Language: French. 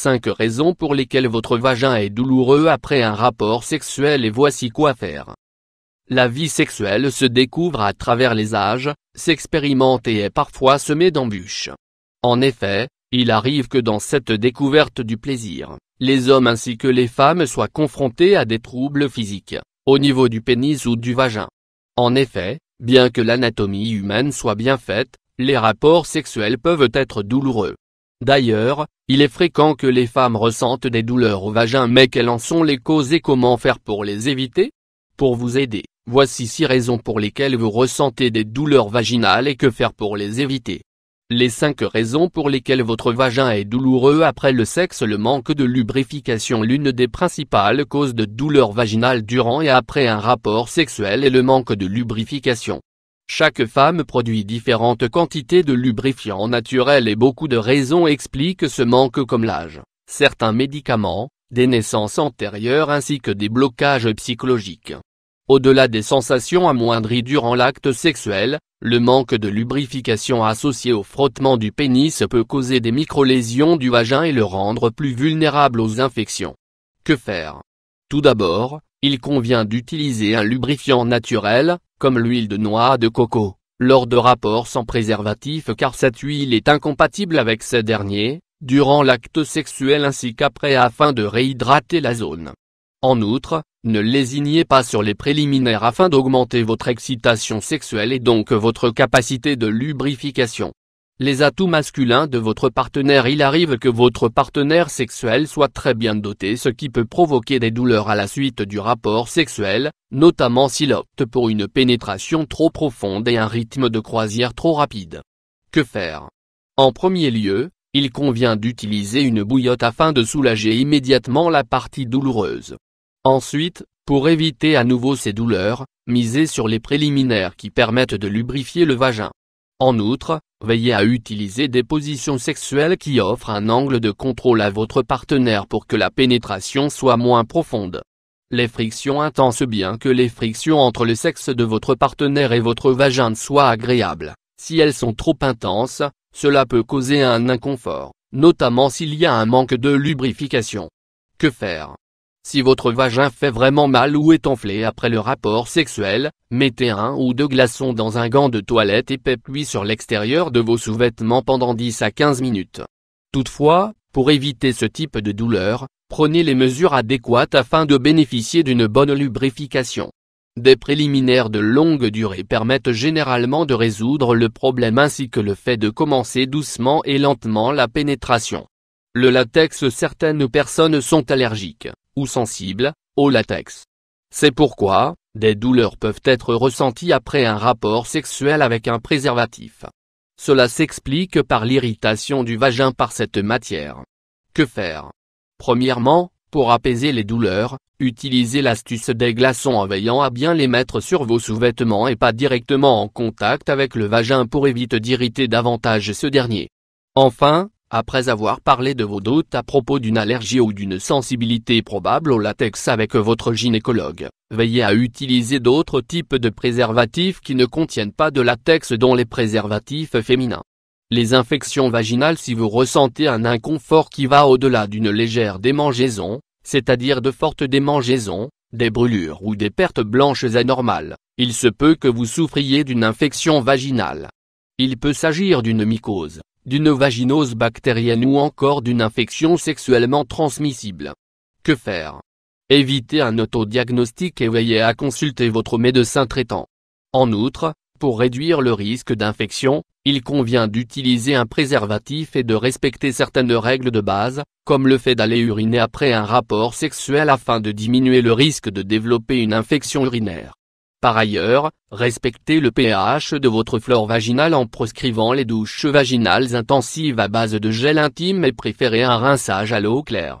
5 raisons pour lesquelles votre vagin est douloureux après un rapport sexuel et voici quoi faire. La vie sexuelle se découvre à travers les âges, s'expérimente et est parfois semée d'embûches. En effet, il arrive que dans cette découverte du plaisir, les hommes ainsi que les femmes soient confrontés à des troubles physiques, au niveau du pénis ou du vagin. En effet, bien que l'anatomie humaine soit bien faite, les rapports sexuels peuvent être douloureux, D'ailleurs, il est fréquent que les femmes ressentent des douleurs au vagin mais quelles en sont les causes et comment faire pour les éviter Pour vous aider, voici 6 raisons pour lesquelles vous ressentez des douleurs vaginales et que faire pour les éviter. Les 5 raisons pour lesquelles votre vagin est douloureux après le sexe Le manque de lubrification L'une des principales causes de douleurs vaginales durant et après un rapport sexuel est le manque de lubrification. Chaque femme produit différentes quantités de lubrifiants naturels et beaucoup de raisons expliquent ce manque comme l'âge, certains médicaments, des naissances antérieures ainsi que des blocages psychologiques. Au-delà des sensations amoindries durant l'acte sexuel, le manque de lubrification associé au frottement du pénis peut causer des micro-lésions du vagin et le rendre plus vulnérable aux infections. Que faire Tout d'abord, il convient d'utiliser un lubrifiant naturel, comme l'huile de noix de coco, lors de rapports sans préservatif car cette huile est incompatible avec ces derniers, durant l'acte sexuel ainsi qu'après afin de réhydrater la zone. En outre, ne lésignez pas sur les préliminaires afin d'augmenter votre excitation sexuelle et donc votre capacité de lubrification les atouts masculins de votre partenaire Il arrive que votre partenaire sexuel soit très bien doté ce qui peut provoquer des douleurs à la suite du rapport sexuel, notamment s'il opte pour une pénétration trop profonde et un rythme de croisière trop rapide. Que faire En premier lieu, il convient d'utiliser une bouillotte afin de soulager immédiatement la partie douloureuse. Ensuite, pour éviter à nouveau ces douleurs, misez sur les préliminaires qui permettent de lubrifier le vagin. En outre, veillez à utiliser des positions sexuelles qui offrent un angle de contrôle à votre partenaire pour que la pénétration soit moins profonde. Les frictions intenses bien que les frictions entre le sexe de votre partenaire et votre vagin soient agréables, si elles sont trop intenses, cela peut causer un inconfort, notamment s'il y a un manque de lubrification. Que faire Si votre vagin fait vraiment mal ou est enflé après le rapport sexuel, Mettez un ou deux glaçons dans un gant de toilette et puis sur l'extérieur de vos sous-vêtements pendant 10 à 15 minutes. Toutefois, pour éviter ce type de douleur, prenez les mesures adéquates afin de bénéficier d'une bonne lubrification. Des préliminaires de longue durée permettent généralement de résoudre le problème ainsi que le fait de commencer doucement et lentement la pénétration. Le latex Certaines personnes sont allergiques, ou sensibles, au latex. C'est pourquoi, des douleurs peuvent être ressenties après un rapport sexuel avec un préservatif. Cela s'explique par l'irritation du vagin par cette matière. Que faire Premièrement, pour apaiser les douleurs, utilisez l'astuce des glaçons en veillant à bien les mettre sur vos sous-vêtements et pas directement en contact avec le vagin pour éviter d'irriter davantage ce dernier. Enfin, après avoir parlé de vos doutes à propos d'une allergie ou d'une sensibilité probable au latex avec votre gynécologue, veillez à utiliser d'autres types de préservatifs qui ne contiennent pas de latex dont les préservatifs féminins. Les infections vaginales si vous ressentez un inconfort qui va au-delà d'une légère démangeaison, c'est-à-dire de fortes démangeaisons, des brûlures ou des pertes blanches anormales, il se peut que vous souffriez d'une infection vaginale. Il peut s'agir d'une mycose, d'une vaginose bactérienne ou encore d'une infection sexuellement transmissible. Que faire Évitez un autodiagnostic et veillez à consulter votre médecin traitant. En outre, pour réduire le risque d'infection, il convient d'utiliser un préservatif et de respecter certaines règles de base, comme le fait d'aller uriner après un rapport sexuel afin de diminuer le risque de développer une infection urinaire. Par ailleurs, respectez le pH de votre flore vaginale en proscrivant les douches vaginales intensives à base de gel intime et préférez un rinçage à l'eau claire.